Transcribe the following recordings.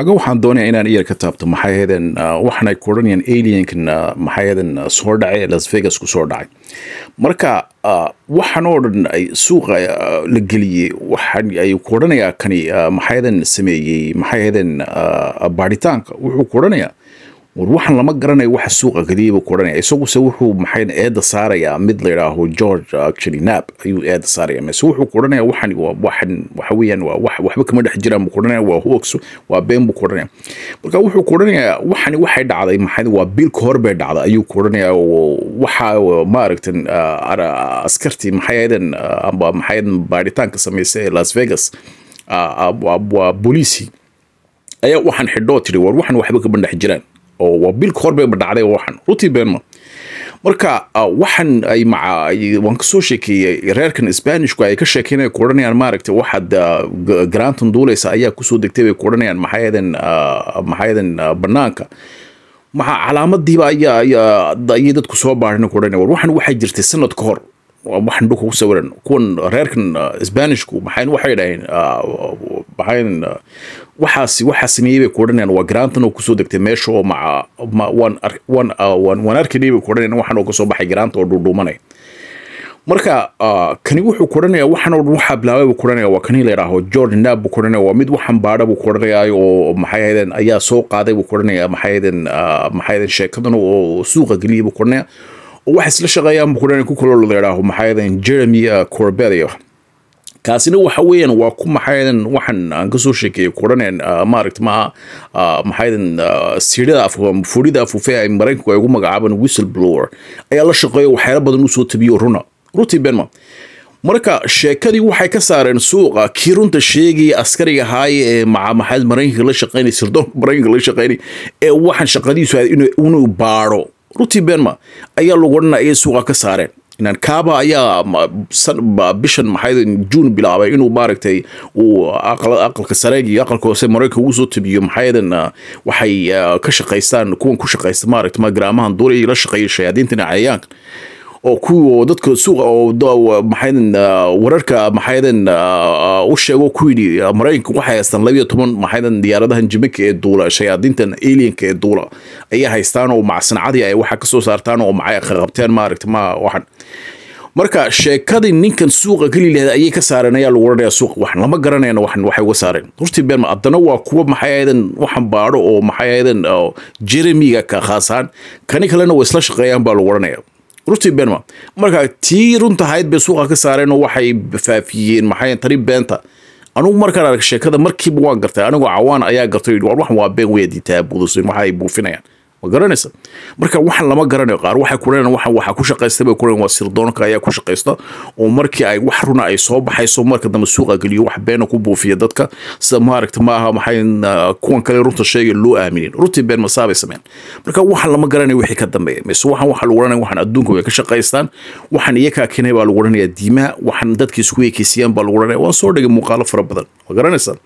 aga waxaan doonaya inaan iyar ka taabto maxay ahaydeen ku ah, koranayaan alienkan ah, maxay ahaydeen ah, soo dhacay las vegas ku soo dhacay marka waxaan oo dhan ay suuqa la geliyey waxaan ay ku odhanayaa kani maxay ahaydeen sameeyey maxay ahaydeen baaritaanka wuxuu ku odhanayaa war waxan lama garanayo waxa suuqa kadiiba kuohanaya isaguse wuxuu maxay eedda saarayaa mid layidhaaho george actually nab ayuu eedda saaraya mise wuxuu kuohanaya waxan waxan waxa weeyaan waa wax waxba kama dhex jiraan buu kuohanaya waa hoax waa been buu kuohanaya marka wuxuu kuohanayaa waxani waxay dhacday maxay waa biilka hor bay dhacday ayuu kuohanaya waxa maaragtan ah, askartii maxayden ah, amba maxayden baaritaanka samaysa las vegas ah, waa booliisi ayaa waxaan xidhoo tiri war waxan waxba kama dhex jiraan oo waa bilka horbaba dhacday waxaan runtii beenma marka ah, waxaan ay waan kasoo sheekeeyey reerkan sbanishku ay ka sheekeynaya ku odhanayaan maaragtay waxaad ah, garaantan duuleysa ayaa kusoo degtay bay ku odhanayaan maxaayadan ah, maxaayadan bannaanka maxaa calaamadiiba ayaa ayay dadku soo baadhin ku odhanaya war waxaan waxaa jirtay sanad ka hor waxaan dhulka ku sawiran kuwan reerkan sbanishku maxay waxay dhaheen baxayn uh, waxaas waxaa sameeyey bay kuodhanayaan waa garaantan oo kusoo degtay meesha oo maca waan uh, arkanay bay kuodhanayan waxaan oo kasoo baxay garaanta oo dhuudhuumanay marka uh, kani wuxuu kuodhanaya waxaan oo dhan waxaa bilaabay buu kuodhanaya waa kanii la yidhaaho george nab buu kuodhanaya waa mid waxan baadha buu kuodhanayaa oo maxay ahaydeen ayaa soo qaaday buu kuodhanaya maxay ahaydeen maxay ahaydeen sheekadan oo suuqa geliyay buu kuodhanaya oo waxay isla shaqeeyaan buu kuodhanaya ku kaloo la yidhaaho maxay ahaydeen jeremy corbelio kaasina waxa weeyaan waa ku maxaydeen waxaan aan ah, kasoo sheekeeyey kudhaneen ah, maaragt maaha ah, maxaydeen sirada furida afuufe ay maraykanku ay ugu magacaabaan whistle blower ayaa la shaqeeya waxyaalo badan usoo tabiyo runa runtii benma marka sheekadii waxay ka saareen suuqa kii runta sheegaya askariga haaya ee maxamed maraykanka la shaqeynaya sirdoonka maraykanka la shaqeynaya ee waxaan shaqadiisu ahayd inuu baadho runtii benma ayaa lagu odhanaya ayay suuqa ka saareen kaaba ayaa bishan maxay juun bilaabay inuu maaragtay uu aqalka sare iyo aqalka hoose maraykan ugu soo tabiyo maxaayadan ah, waxay ah, ka shaqaystaan kuwan ku shaqaysta maaragta ma garaamahan duur la shaqeeya shayaadiintan cayayaanka oo kuw dadka suuqa oo ah, maxaydin ah, wararka maxaydin ah, u sheego ku yidhi maraykanka waxay haystaan labiyo toban maxaydin diyaaradahan jimika ee duula shayaadiintan alienka ee duula ayay haystaan oo macsanacadii ay waxa kasoo saartaan oo macay qabteen maaragta ma waxan marka sheekadii ninkan suuqa geli lahayd ayay ka saareen ayaa lagu odhanayaa suuq waxan lama garanayna waxan waxay uga saareen hortii been haddana waa kuwa maxay ahaydeen waxan baadho oo maxay ahaydeen jeremiga ka khaasaan kani kalena way isla shaqeeyaan baa lagu odhanayaa runtii beenma marka tii runta runtahayd bay suuqa ka saareen oo waxay faafiyeen maxay tani beenta anugu markaan arag sheekada markiiba waan gartay anigoo cawaan ayaa gartay waxan waa been weyadiitaa buudusin waxaay buufinayaan ma garanaysa marka wax lama garanayo qaar waxay kulen waxa ku shaqaysta bay kulen waa sirdoonka ayaa ku shaqaysta oo markii ay wax runa ay soo baxayso marka dambe suuqa geliyo wax beena ku buufiya dadka sida maaragta ma maxay kuwan kale runta sheegay loo aaminin runtii been masaabay sameyn marka wax lama garanayo wixii ka dambeeya mise waxan waxa lagu oranaya waxan adduunka way ka shaqaystaan waxan iyakaa keenay baa lagu oranayaa diimaha waxan dadka isku ekeysiyaan baa lagu oranaya waan soo dhigay muuqaalo fara badan ma garanaysa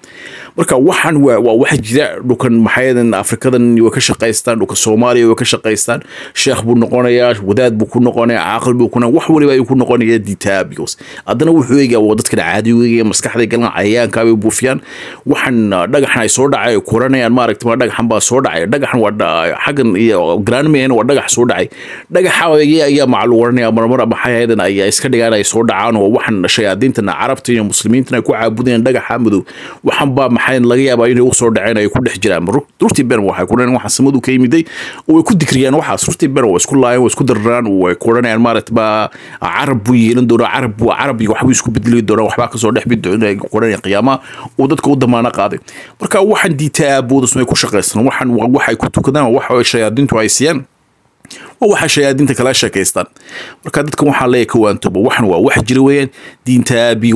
marka waxaan waa waxa jira dhulkan maxaayadan afrikadan way ka shaqaystaan dhulka soomaaliya way ka shaqaystaan sheekh buu noqonayaa wadaad buu ku noqonayaa caaqil buu ku noqon wax waliba ayuu ku noqonaya ditaabios haddana wuxuu eegaa waa dadkan caadi weegaya maskaxday galan cayayaanka bay buufiyaan waxaan uh, dhagaxan ay soo dhacay kuranayaan maaragta ma dhagaxan baa soo dhacay dhagaxan waa uh, xaggan iyo granmehen waa dhagax soo dhacay dhagaxa ayaa macluuranaya marmar maxaayadan ayaa iska dhigaan ay soo dhacaan oo waxaan shayaadiintana carabta iyo muslimiintana ku caabudayaan dhagaxa madow waxaan baa maxayn laga yaabaa inay usoo dhaceen ay ku dhex jiraan rutii ben waxay ku dhaheen samadu ka yimiday way ku dikriyaan waxaas rutii ben waa isku laayeen waa isku dararaan way ku odhanayaan carab buu yeelan doonaa carab waa carab iyo waxbuu isku bedeli doonaa waxbaa kasoo dhex bidi doonaa ku odhanaya qiyaamaha dadka u damaano qaaday marka waxaan diitaa aaboodas ku shaqaysan waxaan waxay ku tukadaan waxa shayaadiintu ay siiyaan oo waxaa shayaadiinta kala sheekaystaan marka dadkan waxaa leeya kawaantuba waxan waa wax jira weeyaan diinta aabi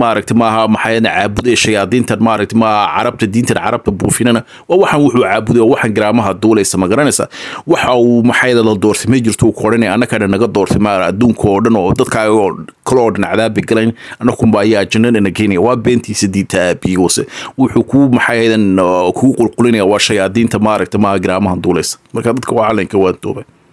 maaragta maaha maxayana caabud shayaadiintan maaragta maaha carabta diintan carabta buufinana waa waxaan wuxuu caabuday oo waxaan garaamaha duulaysa ma garanaysa waxa uu maxayada la doortay ma jirto uu koodhan ee annakana naga doortay maara adduunka oo dhan oo dadkaagoo kaloo dhan cadaabi galayn annakunba ayaa jannada na keenaya waa beentiisa diinta aabi wuxuu kuu maxayadan kugu qulqulinaya waa shayaadiinta maaragta maaha garaamahan duulaysa marka dadka waa calanka waa duubay